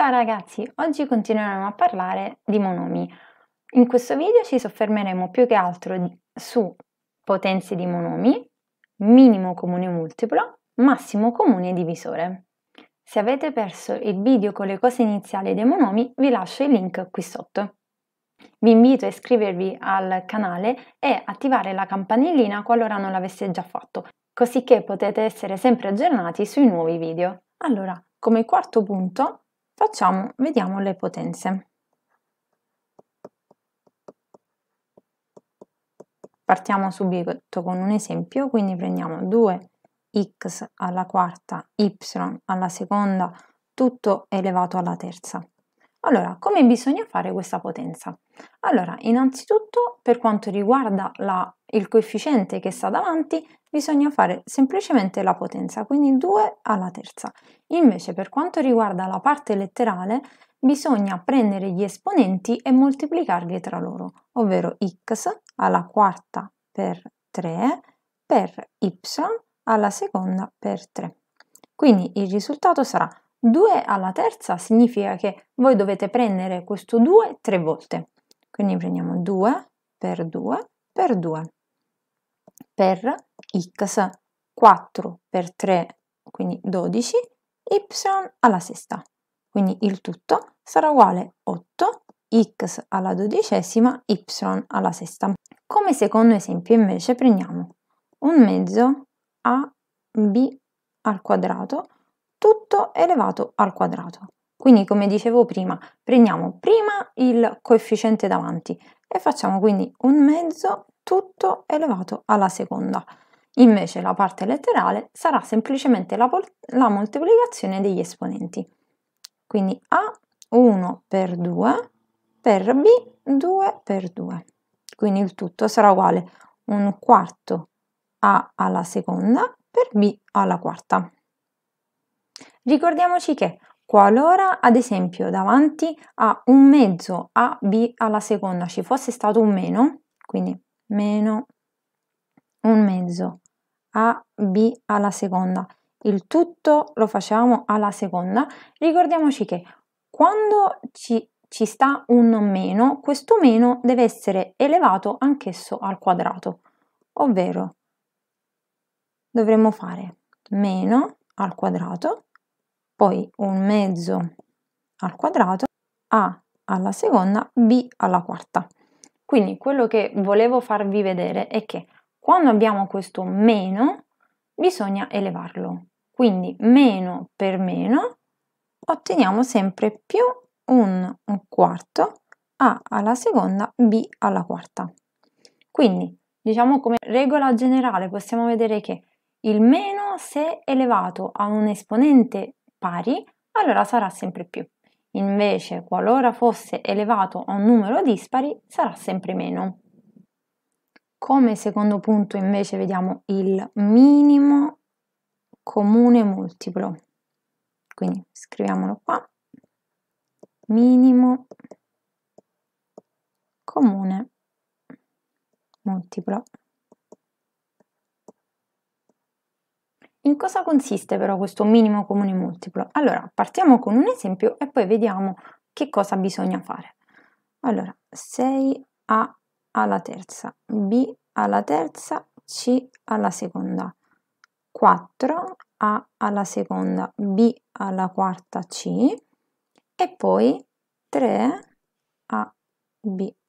Ciao ragazzi, oggi continueremo a parlare di monomi. In questo video ci soffermeremo più che altro su potenze di monomi, minimo comune multiplo, massimo comune divisore. Se avete perso il video con le cose iniziali dei monomi, vi lascio il link qui sotto. Vi invito a iscrivervi al canale e attivare la campanellina qualora non l'aveste già fatto, così che potete essere sempre aggiornati sui nuovi video. Allora, come quarto punto Facciamo, vediamo le potenze. Partiamo subito con un esempio, quindi prendiamo 2x alla quarta, y alla seconda, tutto elevato alla terza. Allora, come bisogna fare questa potenza? Allora, innanzitutto per quanto riguarda la, il coefficiente che sta davanti, bisogna fare semplicemente la potenza, quindi 2 alla terza. Invece per quanto riguarda la parte letterale, bisogna prendere gli esponenti e moltiplicarli tra loro, ovvero x alla quarta per 3 per y alla seconda per 3. Quindi il risultato sarà 2 alla terza significa che voi dovete prendere questo 2 tre volte. Quindi prendiamo 2 per 2 per 2 per x 4 per 3 quindi 12 y alla sesta quindi il tutto sarà uguale 8 x alla dodicesima y alla sesta come secondo esempio invece prendiamo un mezzo a b al quadrato tutto elevato al quadrato quindi come dicevo prima, prendiamo prima il coefficiente davanti e facciamo quindi un mezzo tutto elevato alla seconda. Invece la parte letterale sarà semplicemente la, la moltiplicazione degli esponenti. Quindi A 1 per 2 per B 2 per 2. Quindi il tutto sarà uguale un quarto A alla seconda per B alla quarta. Ricordiamoci che Qualora, ad esempio, davanti a un mezzo a b alla seconda ci fosse stato un meno, quindi meno un mezzo a b alla seconda, il tutto lo facciamo alla seconda, ricordiamoci che quando ci, ci sta un meno, questo meno deve essere elevato anch'esso al quadrato, ovvero dovremmo fare meno al quadrato poi un mezzo al quadrato, a alla seconda, b alla quarta. Quindi quello che volevo farvi vedere è che quando abbiamo questo meno, bisogna elevarlo. Quindi meno per meno otteniamo sempre più un, quarto a alla seconda, b alla quarta. Quindi, diciamo come regola generale, possiamo vedere che il meno se elevato a un esponente pari, allora sarà sempre più. Invece, qualora fosse elevato a un numero dispari, sarà sempre meno. Come secondo punto invece vediamo il minimo comune multiplo. Quindi scriviamolo qua. Minimo comune multiplo. In cosa consiste però questo minimo comune multiplo? Allora, partiamo con un esempio e poi vediamo che cosa bisogna fare. Allora, 6a alla terza, b alla terza, c alla seconda, 4a alla seconda, b alla quarta, c e poi 3ab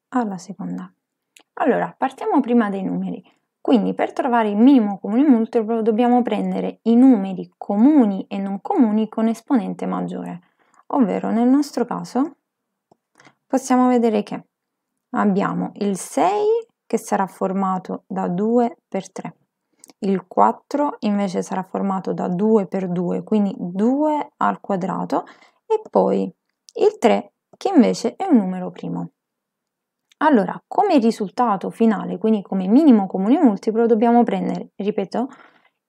alla seconda. Allora, partiamo prima dei numeri. Quindi per trovare il minimo comune multiplo dobbiamo prendere i numeri comuni e non comuni con esponente maggiore, ovvero nel nostro caso possiamo vedere che abbiamo il 6 che sarà formato da 2 per 3, il 4 invece sarà formato da 2 per 2, quindi 2 al quadrato, e poi il 3 che invece è un numero primo. Allora, come risultato finale, quindi come minimo comune multiplo, dobbiamo prendere, ripeto,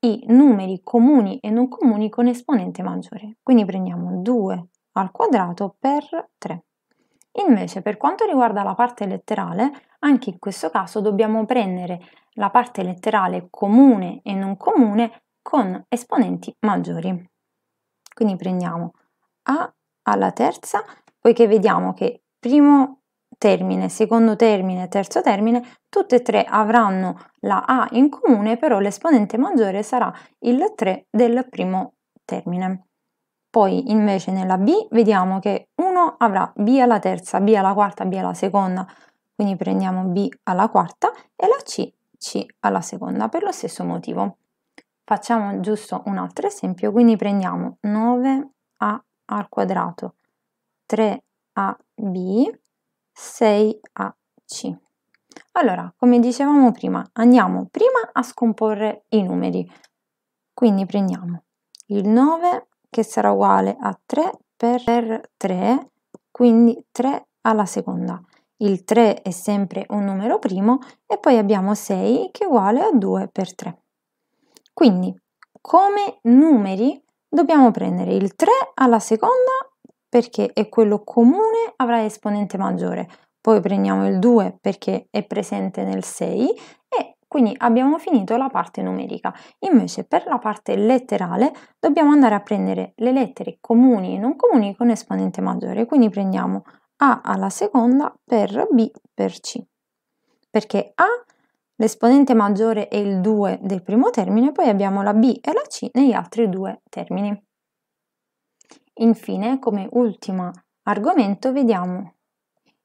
i numeri comuni e non comuni con esponente maggiore. Quindi prendiamo 2 al quadrato per 3. Invece, per quanto riguarda la parte letterale, anche in questo caso dobbiamo prendere la parte letterale comune e non comune con esponenti maggiori. Quindi prendiamo a alla terza, poiché vediamo che primo termine, secondo termine, terzo termine, tutte e tre avranno la A in comune, però l'esponente maggiore sarà il 3 del primo termine. Poi invece nella B vediamo che 1 avrà B alla terza, B alla quarta, B alla seconda, quindi prendiamo B alla quarta e la C, C alla seconda per lo stesso motivo. Facciamo giusto un altro esempio, quindi prendiamo 9A al quadrato, 3AB 6AC. Allora, come dicevamo prima, andiamo prima a scomporre i numeri. Quindi prendiamo il 9 che sarà uguale a 3 per 3, quindi 3 alla seconda. Il 3 è sempre un numero primo e poi abbiamo 6 che è uguale a 2 per 3. Quindi come numeri dobbiamo prendere il 3 alla seconda perché è quello comune avrà esponente maggiore, poi prendiamo il 2 perché è presente nel 6 e quindi abbiamo finito la parte numerica. Invece per la parte letterale dobbiamo andare a prendere le lettere comuni e non comuni con esponente maggiore, quindi prendiamo A alla seconda per B per C, perché A l'esponente maggiore è il 2 del primo termine, poi abbiamo la B e la C negli altri due termini. Infine, come ultimo argomento, vediamo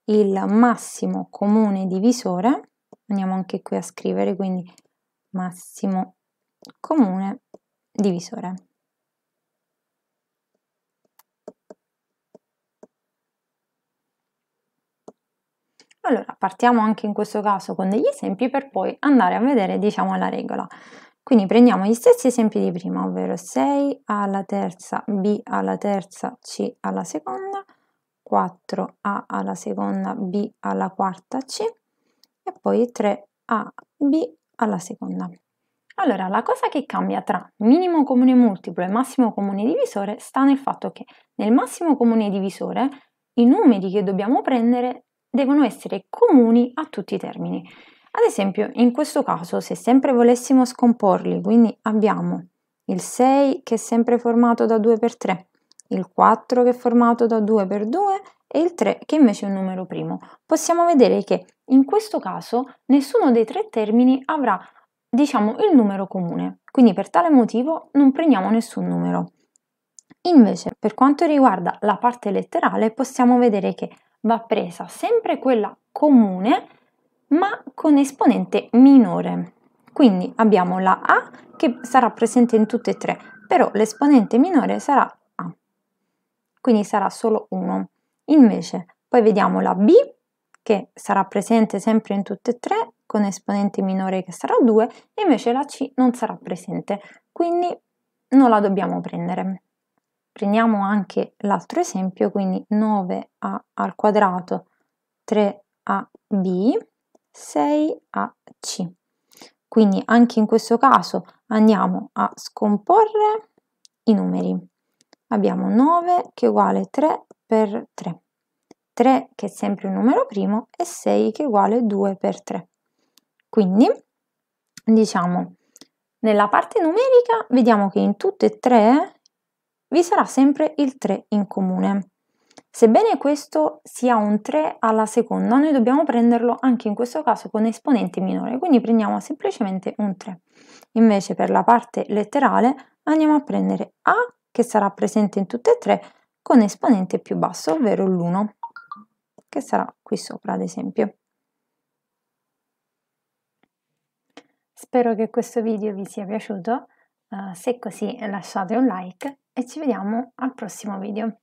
il massimo comune divisore. Andiamo anche qui a scrivere, quindi massimo comune divisore. Allora, partiamo anche in questo caso con degli esempi per poi andare a vedere, diciamo, la regola. Quindi prendiamo gli stessi esempi di prima, ovvero 6 a alla terza, b alla terza, c alla seconda, 4a alla seconda, b alla quarta, c e poi 3ab alla seconda. Allora, la cosa che cambia tra minimo comune multiplo e massimo comune divisore sta nel fatto che nel massimo comune divisore i numeri che dobbiamo prendere devono essere comuni a tutti i termini. Ad esempio, in questo caso, se sempre volessimo scomporli, quindi abbiamo il 6 che è sempre formato da 2 per 3, il 4 che è formato da 2 per 2 e il 3 che invece è un numero primo. Possiamo vedere che in questo caso nessuno dei tre termini avrà, diciamo, il numero comune, quindi per tale motivo non prendiamo nessun numero. Invece, per quanto riguarda la parte letterale, possiamo vedere che va presa sempre quella comune ma con esponente minore. Quindi abbiamo la A che sarà presente in tutte e tre, però l'esponente minore sarà A, quindi sarà solo 1. Invece poi vediamo la B che sarà presente sempre in tutte e tre con esponente minore che sarà 2, e invece la C non sarà presente, quindi non la dobbiamo prendere. Prendiamo anche l'altro esempio, quindi 9a al quadrato 3ab 6 a C. Quindi anche in questo caso andiamo a scomporre i numeri. Abbiamo 9 che è uguale 3 per 3, 3 che è sempre un numero primo e 6 che è uguale 2 per 3. Quindi diciamo nella parte numerica vediamo che in tutte e tre vi sarà sempre il 3 in comune. Sebbene questo sia un 3 alla seconda, noi dobbiamo prenderlo anche in questo caso con esponente minore, quindi prendiamo semplicemente un 3. Invece per la parte letterale andiamo a prendere A, che sarà presente in tutte e tre, con esponente più basso, ovvero l'1, che sarà qui sopra ad esempio. Spero che questo video vi sia piaciuto, uh, se così lasciate un like e ci vediamo al prossimo video.